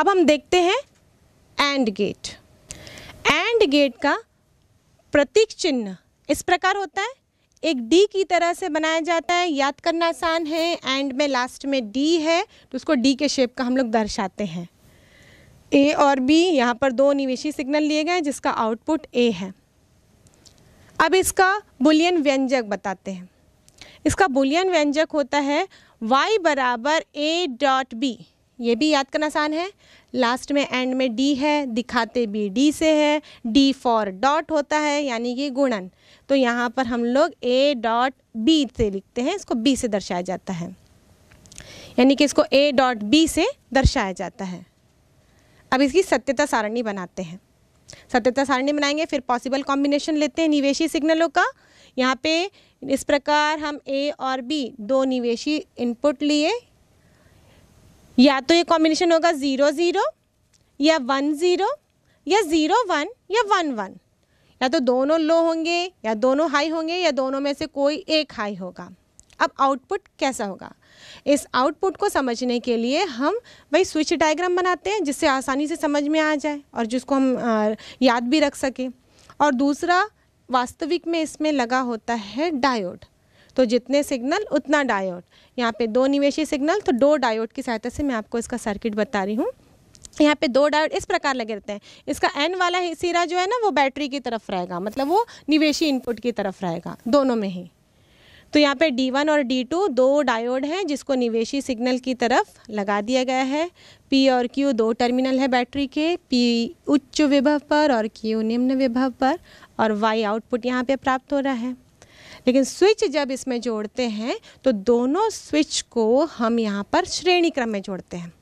अब हम देखते हैं एंड गेट एंड गेट का प्रतीक चिन्ह इस प्रकार होता है एक डी की तरह से बनाया जाता है याद करना आसान है एंड में लास्ट में डी है तो उसको डी के शेप का हम लोग दर्शाते हैं ए और बी यहाँ पर दो निवेशी सिग्नल लिए गए जिसका आउटपुट ए है अब इसका बुलियन व्यंजक बताते हैं इसका बुलियन व्यंजक होता है y बराबर ए डॉट बी ये भी याद करना आसान है लास्ट में एंड में डी है दिखाते भी डी से है डी फॉर डॉट होता है यानी कि गुणन तो यहाँ पर हम लोग ए डॉट बी से लिखते हैं इसको बी से दर्शाया जाता है यानी कि इसको ए डॉट बी से दर्शाया जाता है अब इसकी सत्यता सारणी बनाते हैं सत्यता सारणी बनाएंगे फिर पॉसिबल कॉम्बिनेशन लेते हैं निवेशी सिग्नलों का यहाँ पे इस प्रकार हम ए और बी दो निवेशी इनपुट लिए या तो ये कॉम्बिनेशन होगा ज़ीरो ज़ीरो या वन ज़ीरो या ज़ीरो वन या वन वन या तो दोनों लो होंगे या दोनों हाई होंगे या दोनों में से कोई एक हाई होगा अब आउटपुट कैसा होगा इस आउटपुट को समझने के लिए हम वही स्विच डायग्राम बनाते हैं जिससे आसानी से समझ में आ जाए और जिसको हम याद भी रख सकें और दूसरा वास्तविक में इसमें लगा होता है डायोड तो जितने सिग्नल उतना डायोड यहाँ पे दो निवेशी सिग्नल तो दो डायोड की सहायता से मैं आपको इसका सर्किट बता रही हूँ यहाँ पे दो डायोड इस प्रकार लगे रहते हैं इसका एन वाला सिरा जो है ना वो बैटरी की तरफ रहेगा मतलब वो निवेशी इनपुट की तरफ रहेगा दोनों में ही तो यहाँ पे D1 और D2 दो डायोड हैं जिसको निवेशी सिग्नल की तरफ लगा दिया गया है P और Q दो टर्मिनल है बैटरी के P उच्च विभव पर और Q निम्न विभव पर और Y आउटपुट यहाँ पे प्राप्त हो रहा है लेकिन स्विच जब इसमें जोड़ते हैं तो दोनों स्विच को हम यहाँ पर श्रेणी क्रम में जोड़ते हैं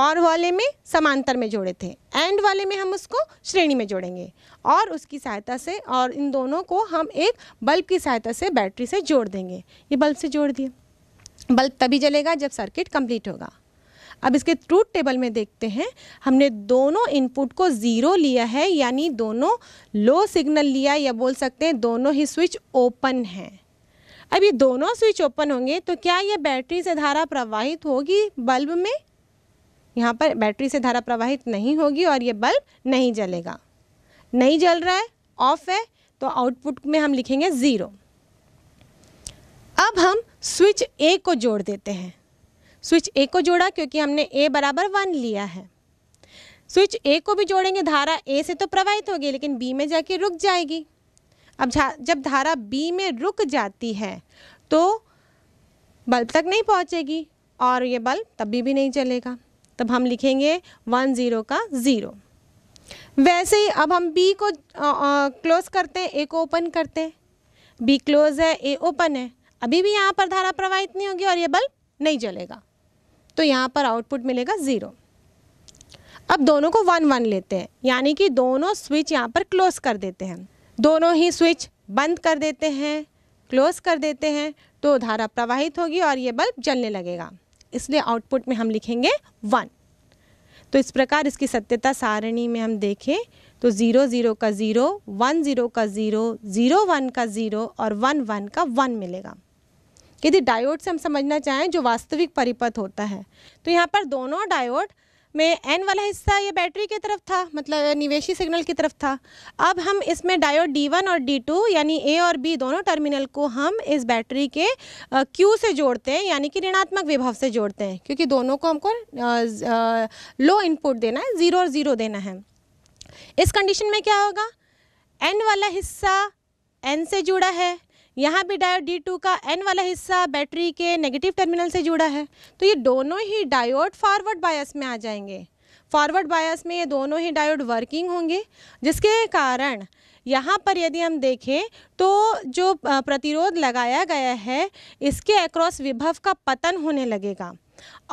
और वाले में समांतर में जोड़े थे एंड वाले में हम उसको श्रेणी में जोड़ेंगे और उसकी सहायता से और इन दोनों को हम एक बल्ब की सहायता से बैटरी से जोड़ देंगे ये बल्ब से जोड़ दिए बल्ब तभी जलेगा जब सर्किट कंप्लीट होगा अब इसके ट्रूथ टेबल में देखते हैं हमने दोनों इनपुट को ज़ीरो लिया है यानी दोनों लो सिग्नल लिया या बोल सकते हैं दोनों ही स्विच ओपन हैं अब ये दोनों स्विच ओपन होंगे तो क्या ये बैटरी से धारा प्रवाहित होगी बल्ब में यहाँ पर बैटरी से धारा प्रवाहित नहीं होगी और ये बल्ब नहीं जलेगा नहीं जल रहा है ऑफ है तो आउटपुट में हम लिखेंगे ज़ीरो अब हम स्विच ए को जोड़ देते हैं स्विच ए को जोड़ा क्योंकि हमने ए बराबर वन लिया है स्विच ए को भी जोड़ेंगे धारा ए से तो प्रवाहित होगी लेकिन बी में जाके रुक जाएगी अब जब धारा बी में रुक जाती है तो बल्ब तक नहीं पहुंचेगी और ये बल्ब तब भी, भी नहीं चलेगा तब हम लिखेंगे वन ज़ीरो का ज़ीरो वैसे ही अब हम बी को क्लोज़ करते हैं ए को ओपन करते हैं बी क्लोज़ है ए ओपन है अभी भी यहाँ पर धारा प्रवाहित नहीं होगी और ये बल्ब नहीं जलेगा तो यहाँ पर आउटपुट मिलेगा ज़ीरो अब दोनों को वन वन लेते हैं यानी कि दोनों स्विच यहाँ पर क्लोज कर देते हैं दोनों ही स्विच बंद कर देते हैं क्लोज कर देते हैं तो धारा प्रवाहित होगी और ये बल्ब जलने लगेगा इसलिए आउटपुट में हम लिखेंगे वन तो इस प्रकार इसकी सत्यता सारणी में हम देखें तो ज़ीरो ज़ीरो का ज़ीरो वन ज़ीरो का ज़ीरो ज़ीरो वन का ज़ीरो और वन वन का वन मिलेगा यदि डायोड से हम समझना चाहें जो वास्तविक परिपथ होता है तो यहाँ पर दोनों डायोड में एन वाला हिस्सा ये बैटरी की तरफ था मतलब निवेशी सिग्नल की तरफ था अब हम इसमें डायोड डी वन और डी टू यानी ए और बी दोनों टर्मिनल को हम इस बैटरी के क्यू से जोड़ते हैं यानी कि ऋणात्मक विभव से जोड़ते हैं क्योंकि दोनों को हमको लो इनपुट देना है ज़ीरो और ज़ीरो देना है इस कंडीशन में क्या होगा एन वाला हिस्सा एन से जुड़ा है यहाँ भी डायोड टू का एन वाला हिस्सा बैटरी के नेगेटिव टर्मिनल से जुड़ा है तो ये दोनों ही डायोड फॉरवर्ड बायस में आ जाएंगे फॉरवर्ड बायस में ये दोनों ही डायोड वर्किंग होंगे जिसके कारण यहाँ पर यदि हम देखें तो जो प्रतिरोध लगाया गया है इसके एक्रॉस विभव का पतन होने लगेगा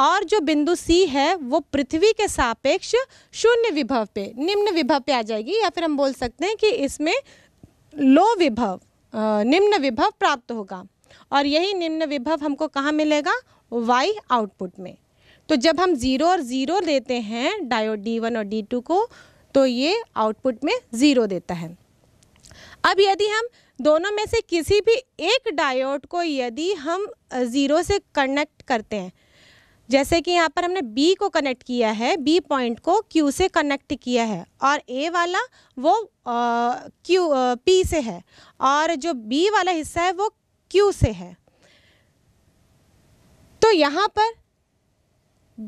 और जो बिंदु सी है वो पृथ्वी के सापेक्ष शून्य विभव पे निम्न विभव पे आ जाएगी या फिर हम बोल सकते हैं कि इसमें लो विभव निम्न विभव प्राप्त होगा और यही निम्न विभव हमको कहाँ मिलेगा वाई आउटपुट में तो जब हम ज़ीरो और ज़ीरो देते हैं डायोड डी वन और डी टू को तो ये आउटपुट में ज़ीरो देता है अब यदि हम दोनों में से किसी भी एक डायोड को यदि हम ज़ीरो से कनेक्ट करते हैं जैसे कि यहाँ पर हमने B को कनेक्ट किया है B पॉइंट को Q से कनेक्ट किया है और A वाला वो आ, Q आ, P से है और जो B वाला हिस्सा है वो Q से है तो यहाँ पर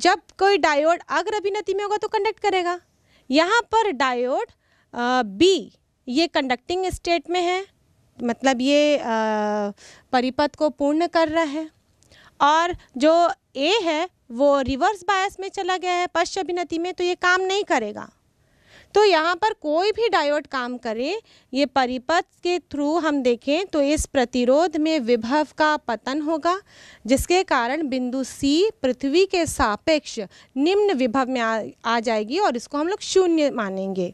जब कोई डायोड अग्र अभिनति में होगा तो कंडक्ट करेगा यहाँ पर डायोड बी ये कंडक्टिंग स्टेट में है मतलब ये परिपथ को पूर्ण कर रहा है और जो ए है वो रिवर्स बायस में चला गया है पश्च अभिनति में तो ये काम नहीं करेगा तो यहाँ पर कोई भी डायोड काम करे ये परिपथ के थ्रू हम देखें तो इस प्रतिरोध में विभव का पतन होगा जिसके कारण बिंदु सी पृथ्वी के सापेक्ष निम्न विभव में आ, आ जाएगी और इसको हम लोग शून्य मानेंगे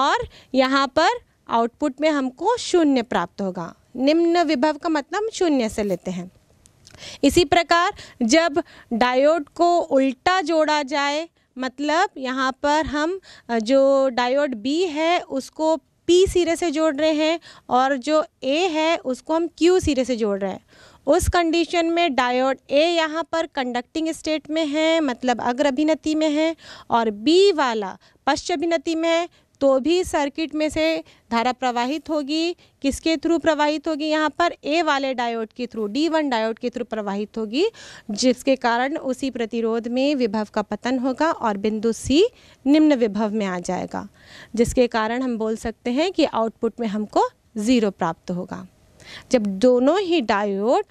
और यहाँ पर आउटपुट में हमको शून्य प्राप्त होगा निम्न विभव का मतलब शून्य से लेते हैं इसी प्रकार जब डायोड को उल्टा जोड़ा जाए मतलब यहाँ पर हम जो डायोड बी है उसको पी सिरे से जोड़ रहे हैं और जो ए है उसको हम क्यू सिरे से जोड़ रहे हैं उस कंडीशन में डायोड ए यहाँ पर कंडक्टिंग स्टेट में है मतलब अग्र अभिनति में है और बी वाला पश्च अभिनति में है तो भी सर्किट में से धारा प्रवाहित होगी किसके थ्रू प्रवाहित होगी यहाँ पर ए वाले डायोड के थ्रू डी वन डायोड के थ्रू प्रवाहित होगी जिसके कारण उसी प्रतिरोध में विभव का पतन होगा और बिंदु सी निम्न विभव में आ जाएगा जिसके कारण हम बोल सकते हैं कि आउटपुट में हमको ज़ीरो प्राप्त होगा जब दोनों ही डायोड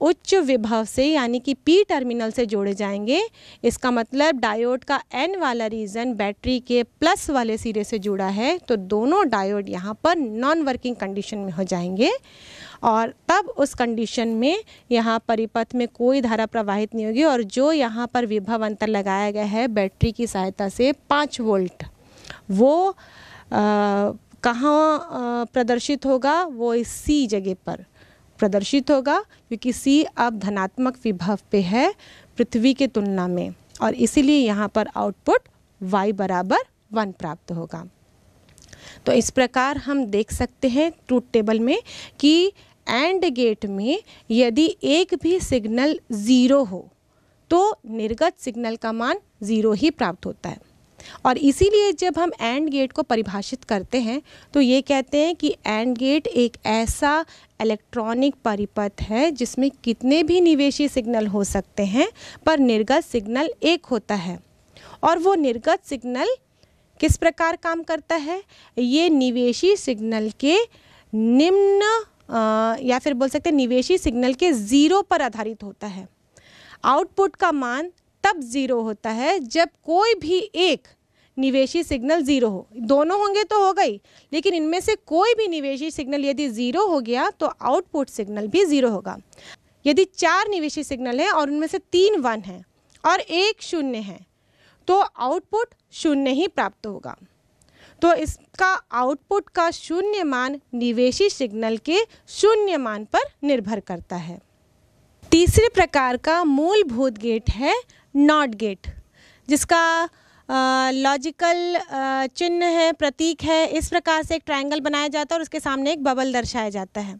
उच्च विभव से यानी कि पी टर्मिनल से जोड़े जाएंगे इसका मतलब डायोड का एन वाला रीजन बैटरी के प्लस वाले सिरे से जुड़ा है तो दोनों डायोड यहाँ पर नॉन वर्किंग कंडीशन में हो जाएंगे और तब उस कंडीशन में यहाँ परिपथ में कोई धारा प्रवाहित नहीं होगी और जो यहाँ पर विभव अंतर लगाया गया है बैटरी की सहायता से पाँच वोल्ट वो कहाँ प्रदर्शित होगा वो इस सी जगह पर प्रदर्शित होगा क्योंकि सी अब धनात्मक विभव पे है पृथ्वी के तुलना में और इसीलिए यहाँ पर आउटपुट y बराबर वन प्राप्त होगा तो इस प्रकार हम देख सकते हैं ट्रूथ टेबल में कि एंड गेट में यदि एक भी सिग्नल ज़ीरो हो तो निर्गत सिग्नल का मान ज़ीरो ही प्राप्त होता है और इसीलिए जब हम एंड गेट को परिभाषित करते हैं तो ये कहते हैं कि एंड गेट एक ऐसा इलेक्ट्रॉनिक परिपथ है जिसमें कितने भी निवेशी सिग्नल हो सकते हैं पर निर्गत सिग्नल एक होता है और वो निर्गत सिग्नल किस प्रकार काम करता है ये निवेशी सिग्नल के निम्न आ, या फिर बोल सकते हैं निवेशी सिग्नल के ज़ीरो पर आधारित होता है आउटपुट का मान तब ज़ीरो होता है जब कोई भी एक निवेशी सिग्नल ज़ीरो हो दोनों होंगे तो हो गई लेकिन इनमें से कोई भी निवेशी सिग्नल यदि ज़ीरो हो गया तो आउटपुट सिग्नल भी ज़ीरो होगा यदि चार निवेशी सिग्नल हैं और उनमें से तीन वन हैं और एक शून्य है तो आउटपुट शून्य ही प्राप्त होगा तो इसका आउटपुट का शून्य मान निवेशी सिग्नल के शून्य मान पर निर्भर करता है तीसरे प्रकार का मूलभूत गेट है नॉट गेट जिसका लॉजिकल चिन्ह है प्रतीक है इस प्रकार से एक ट्रायंगल बनाया जाता है और उसके सामने एक बबल दर्शाया जाता है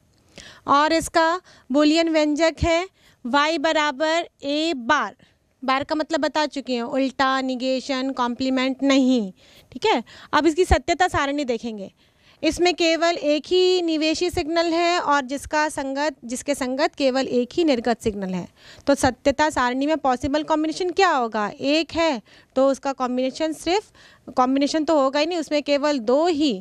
और इसका बोलियन व्यंजक है वाई बराबर ए बार बार का मतलब बता चुके हैं उल्टा निगेशन कॉम्प्लीमेंट नहीं ठीक है अब इसकी सत्यता सारणी देखेंगे इसमें केवल एक ही निवेशी सिग्नल है और जिसका संगत जिसके संगत केवल एक ही निर्गत सिग्नल है तो सत्यता सारणी में पॉसिबल कॉम्बिनेशन क्या होगा एक है तो उसका कॉम्बिनेशन सिर्फ कॉम्बिनेशन तो होगा ही नहीं उसमें केवल दो ही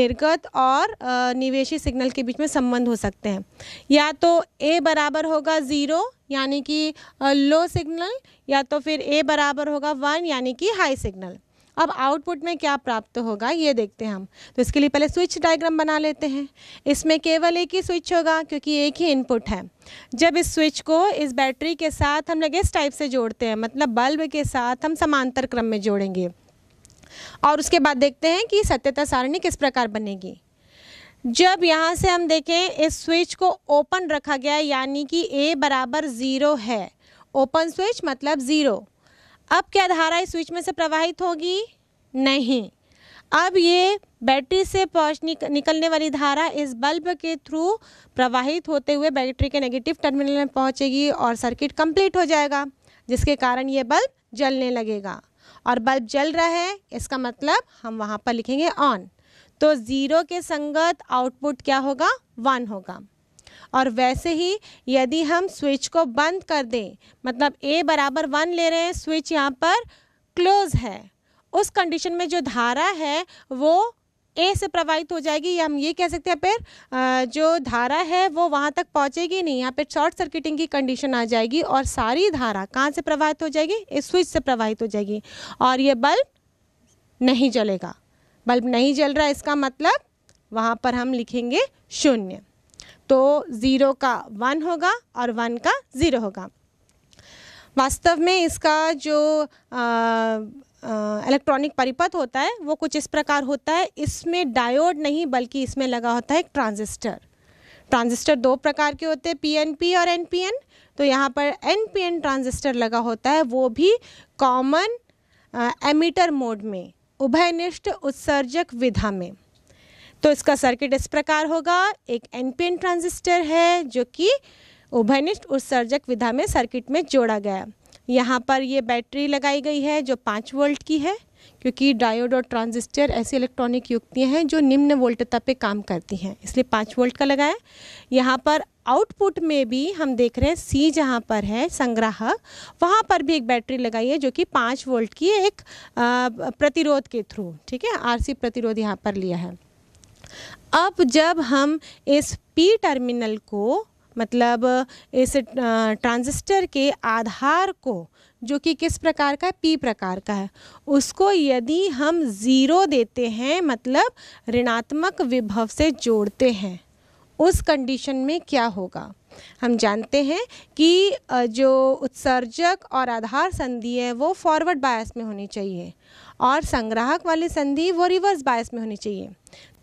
निर्गत और निवेशी सिग्नल के बीच में संबंध हो सकते हैं या तो ए बराबर होगा ज़ीरो यानी कि लो सिग्नल या तो फिर ए बराबर होगा वन यानी कि हाई सिग्नल अब आउटपुट में क्या प्राप्त होगा ये देखते हैं हम तो इसके लिए पहले स्विच डायग्राम बना लेते हैं इसमें केवल एक ही स्विच होगा क्योंकि एक ही इनपुट है जब इस स्विच को इस बैटरी के साथ हम लोग इस टाइप से जोड़ते हैं मतलब बल्ब के साथ हम समांतर क्रम में जोड़ेंगे और उसके बाद देखते हैं कि सत्यता सारणी किस प्रकार बनेगी जब यहाँ से हम देखें इस स्विच को ओपन रखा गया यानी कि ए बराबर ज़ीरो है ओपन स्विच मतलब ज़ीरो अब क्या धारा इस स्विच में से प्रवाहित होगी नहीं अब ये बैटरी से पहुँच निकलने वाली धारा इस बल्ब के थ्रू प्रवाहित होते हुए बैटरी के नेगेटिव टर्मिनल में पहुँचेगी और सर्किट कंप्लीट हो जाएगा जिसके कारण ये बल्ब जलने लगेगा और बल्ब जल रहा है इसका मतलब हम वहाँ पर लिखेंगे ऑन तो ज़ीरो के संगत आउटपुट क्या होगा वन होगा और वैसे ही यदि हम स्विच को बंद कर दें मतलब ए बराबर वन ले रहे हैं स्विच यहाँ पर क्लोज है उस कंडीशन में जो धारा है वो ए से प्रवाहित हो जाएगी या हम ये कह सकते हैं फिर जो धारा है वो वहाँ तक पहुँचेगी नहीं यहाँ पे शॉर्ट सर्किटिंग की कंडीशन आ जाएगी और सारी धारा कहाँ से प्रवाहित हो जाएगी इस स्विच से प्रवाहित हो जाएगी और ये बल्ब नहीं जलेगा बल्ब नहीं जल रहा इसका मतलब वहाँ पर हम लिखेंगे शून्य तो ज़ीरो का वन होगा और वन का ज़ीरो होगा वास्तव में इसका जो इलेक्ट्रॉनिक परिपथ होता है वो कुछ इस प्रकार होता है इसमें डायोड नहीं बल्कि इसमें लगा होता है एक ट्रांजिस्टर ट्रांजिस्टर दो प्रकार के होते हैं पीएनपी और एनपीएन तो यहाँ पर एनपीएन ट्रांजिस्टर लगा होता है वो भी कॉमन एमिटर मोड में उभयनिष्ठ उत्सर्जक विधा में तो इसका सर्किट इस प्रकार होगा एक एनपीएन ट्रांजिस्टर है जो कि उभयनिष्ठ उत्सर्जक विधा में सर्किट में जोड़ा गया यहाँ पर ये बैटरी लगाई गई है जो पाँच वोल्ट की है क्योंकि डायोड और ट्रांजिस्टर ऐसी इलेक्ट्रॉनिक युक्तियाँ हैं जो निम्न वोल्टता पे काम करती हैं इसलिए पाँच वोल्ट का लगाया यहाँ पर आउटपुट में भी हम देख रहे हैं सी जहाँ पर है संग्राहक वहाँ पर भी एक बैटरी लगाई है जो कि पाँच वोल्ट की एक प्रतिरोध के थ्रू ठीक है आर प्रतिरोध यहाँ पर लिया है अब जब हम इस पी टर्मिनल को मतलब इस ट्रांजिस्टर के आधार को जो कि किस प्रकार का है पी प्रकार का है उसको यदि हम ज़ीरो देते हैं मतलब ऋणात्मक विभव से जोड़ते हैं उस कंडीशन में क्या होगा हम जानते हैं कि जो उत्सर्जक और आधार संधि है वो फॉरवर्ड बायस में होनी चाहिए और संग्राहक वाली संधि वो रिवर्स बायस में होनी चाहिए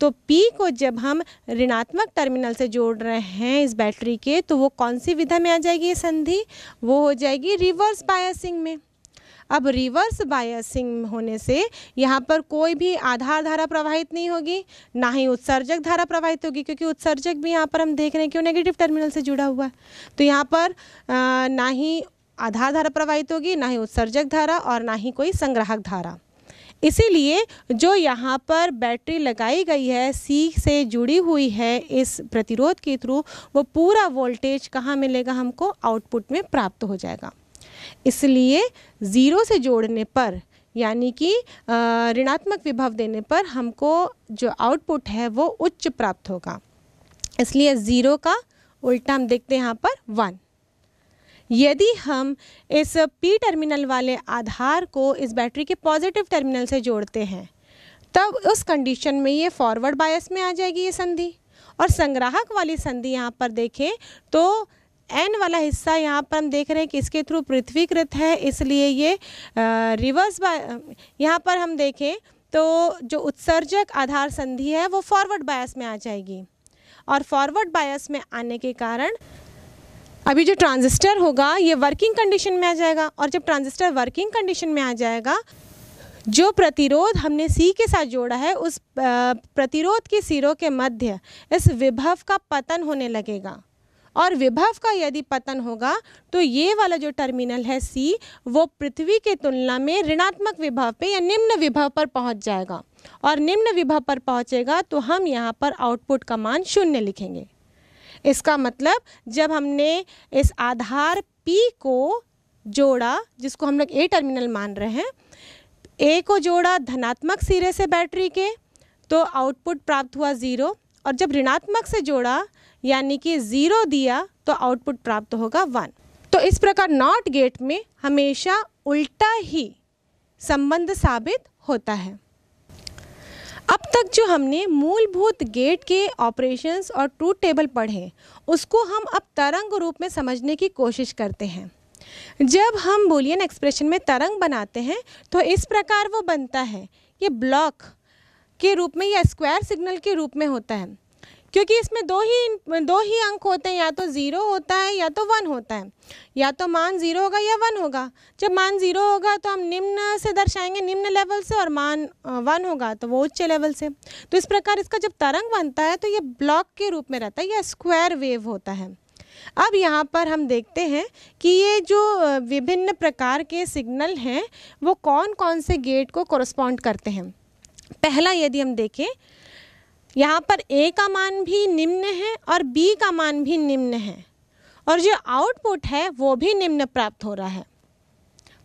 तो पी को जब हम ऋणात्मक टर्मिनल से जोड़ रहे हैं इस बैटरी के तो वो कौन सी विधा में आ जाएगी ये संधि वो हो जाएगी रिवर्स बायसिंग में अब रिवर्स बायसिंग होने से यहाँ पर कोई भी आधार धारा प्रवाहित नहीं होगी ना ही उत्सर्जक धारा प्रवाहित होगी क्योंकि उत्सर्जक भी यहाँ पर हम देख रहे हैं कि नेगेटिव टर्मिनल से जुड़ा हुआ है तो यहाँ पर आ, ना ही आधार धारा प्रवाहित होगी ना ही उत्सर्जक धारा और ना ही कोई संग्राहक धारा इसीलिए जो यहाँ पर बैटरी लगाई गई है सी से जुड़ी हुई है इस प्रतिरोध के थ्रू वो पूरा वोल्टेज कहाँ मिलेगा हमको आउटपुट में प्राप्त हो जाएगा इसलिए ज़ीरो से जोड़ने पर यानी कि ऋणात्मक विभव देने पर हमको जो आउटपुट है वो उच्च प्राप्त होगा इसलिए ज़ीरो का उल्टा हम देखते हैं यहाँ पर वन यदि हम इस पी टर्मिनल वाले आधार को इस बैटरी के पॉजिटिव टर्मिनल से जोड़ते हैं तब उस कंडीशन में ये फॉरवर्ड बायस में आ जाएगी ये संधि और संग्राहक वाली संधि यहाँ पर देखें तो एन वाला हिस्सा यहाँ पर हम देख रहे हैं कि इसके थ्रू पृथ्वीकृत है इसलिए ये आ, रिवर्स बाय यहाँ पर हम देखें तो जो उत्सर्जक आधार संधि है वो फॉरवर्ड बायस में आ जाएगी और फॉरवर्ड बायस में आने के कारण अभी जो ट्रांजिस्टर होगा ये वर्किंग कंडीशन में आ जाएगा और जब ट्रांजिस्टर वर्किंग कंडीशन में आ जाएगा जो प्रतिरोध हमने सी के साथ जोड़ा है उस प्रतिरोध के सिरों के मध्य इस विभव का पतन होने लगेगा और विभव का यदि पतन होगा तो ये वाला जो टर्मिनल है सी वो पृथ्वी के तुलना में ऋणात्मक विभव पे या निम्न विभव पर पहुंच जाएगा और निम्न विभव पर पहुंचेगा तो हम यहाँ पर आउटपुट का मान शून्य लिखेंगे इसका मतलब जब हमने इस आधार P को जोड़ा जिसको हम लोग ए टर्मिनल मान रहे हैं ए को जोड़ा धनात्मक सिरे से बैटरी के तो आउटपुट प्राप्त हुआ ज़ीरो और जब ऋणात्मक से जोड़ा यानी कि ज़ीरो दिया तो आउटपुट प्राप्त होगा वन तो इस प्रकार नॉट गेट में हमेशा उल्टा ही संबंध साबित होता है अब तक जो हमने मूलभूत गेट के ऑपरेशंस और ट्रूथ टेबल पढ़े उसको हम अब तरंग रूप में समझने की कोशिश करते हैं जब हम बुलियन एक्सप्रेशन में तरंग बनाते हैं तो इस प्रकार वो बनता है ये ब्लॉक के रूप में या स्क्वायर सिग्नल के रूप में होता है क्योंकि इसमें दो ही दो ही अंक होते हैं या तो ज़ीरो होता है या तो वन होता है या तो मान ज़ीरो होगा या वन होगा जब मान ज़ीरो होगा तो हम निम्न से दर्शाएंगे निम्न लेवल से और मान वन होगा तो वो उच्च लेवल से तो इस प्रकार इसका जब तरंग बनता है तो ये ब्लॉक के रूप में रहता है या स्क्वायर वेव होता है अब यहाँ पर हम देखते हैं कि ये जो विभिन्न प्रकार के सिग्नल हैं वो कौन कौन से गेट को कॉरस्पॉन्ड करते हैं पहला यदि हम देखें यहाँ पर ए का मान भी निम्न है और बी का मान भी निम्न है और जो आउटपुट है वो भी निम्न प्राप्त हो रहा है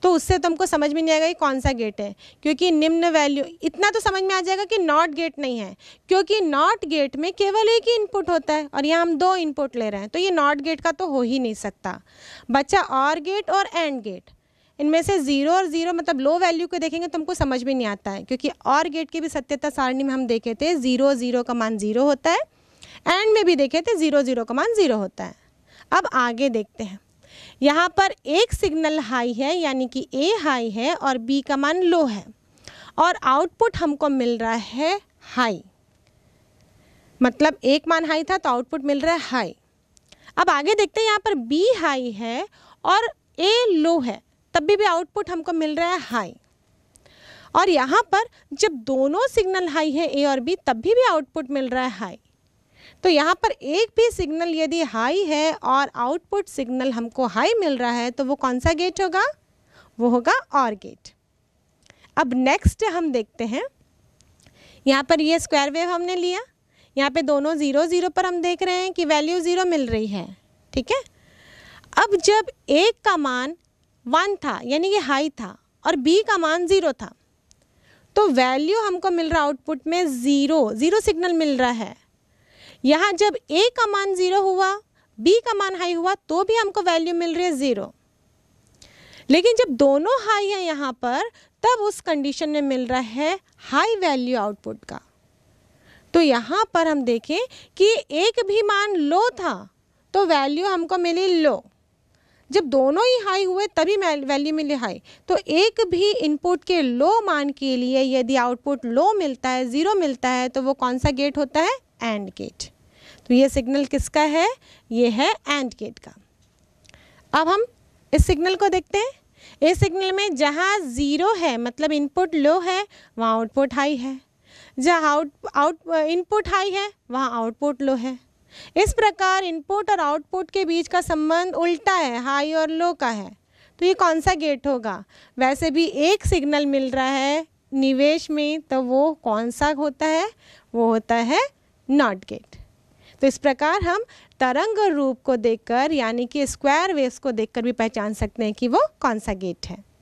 तो उससे तुमको समझ में नहीं आएगा कि कौन सा गेट है क्योंकि निम्न वैल्यू इतना तो समझ में आ जाएगा कि नॉट गेट नहीं है क्योंकि नॉट गेट में केवल एक ही इनपुट होता है और यहाँ हम दो इनपुट ले रहे हैं तो ये नॉट गेट का तो हो ही नहीं सकता बच्चा और गेट और एंड गेट इनमें से ज़ीरो और ज़ीरो मतलब लो वैल्यू को देखेंगे तो हमको समझ में नहीं आता है क्योंकि और गेट की भी सत्यता सारणी में हम देखे थे ज़ीरो ज़ीरो का मान ज़ीरो होता है एंड में भी देखे थे ज़ीरो ज़ीरो का मान ज़ीरो होता है अब आगे देखते हैं यहाँ पर एक सिग्नल हाई है यानी कि ए हाई है और बी का मान लो है और आउटपुट हमको मिल रहा है हाई मतलब एक मान हाई था तो आउटपुट मिल रहा है हाई अब आगे देखते हैं यहाँ पर बी हाई है और ए लो है तब भी आउटपुट हमको मिल रहा है हाई और यहाँ पर जब दोनों सिग्नल हाई है ए और बी तब भी भी आउटपुट मिल रहा है हाई तो यहाँ पर एक भी सिग्नल यदि हाई है और आउटपुट सिग्नल हमको हाई मिल रहा है तो वो कौन सा गेट होगा वो होगा और गेट अब नेक्स्ट हम देखते हैं यहाँ पर ये स्क्वायर वेव हमने लिया यहाँ पे दोनों ज़ीरो ज़ीरो पर हम देख रहे हैं कि वैल्यू ज़ीरो मिल रही है ठीक है अब जब एक का मान वन था यानी कि हाई था और बी का मान ज़ीरो था तो वैल्यू हमको मिल रहा आउटपुट में ज़ीरो ज़ीरो सिग्नल मिल रहा है यहाँ जब ए का मान ज़ीरो हुआ बी का मान हाई हुआ तो भी हमको वैल्यू मिल रही है ज़ीरो लेकिन जब दोनों हाई है यहाँ पर तब उस कंडीशन में मिल रहा है हाई वैल्यू आउटपुट का तो यहाँ पर हम देखें कि एक भी मान लो था तो वैल्यू हमको मिली लो जब दोनों ही हाई हुए तभी वैल्यू मिले हाई तो एक भी इनपुट के लो मान के लिए यदि आउटपुट लो मिलता है ज़ीरो मिलता है तो वो कौन सा गेट होता है एंड गेट तो ये सिग्नल किसका है ये है एंड गेट का अब हम इस सिग्नल को देखते हैं इस सिग्नल में जहाँ ज़ीरो है मतलब इनपुट लो है वहाँ आउटपुट हाई है जहाँ आउट आउट इनपुट हाई है वहाँ आउटपुट लो है इस प्रकार इनपुट और आउटपुट के बीच का संबंध उल्टा है हाई और लो का है तो ये कौन सा गेट होगा वैसे भी एक सिग्नल मिल रहा है निवेश में तो वो कौन सा होता है वो होता है नॉट गेट तो इस प्रकार हम तरंग रूप को देखकर यानी कि स्क्वायर वेव्स को देखकर भी पहचान सकते हैं कि वो कौन सा गेट है